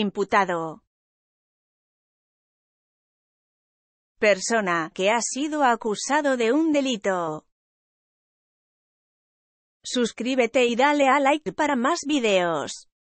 imputado. Persona que ha sido acusado de un delito. Suscríbete y dale a like para más videos.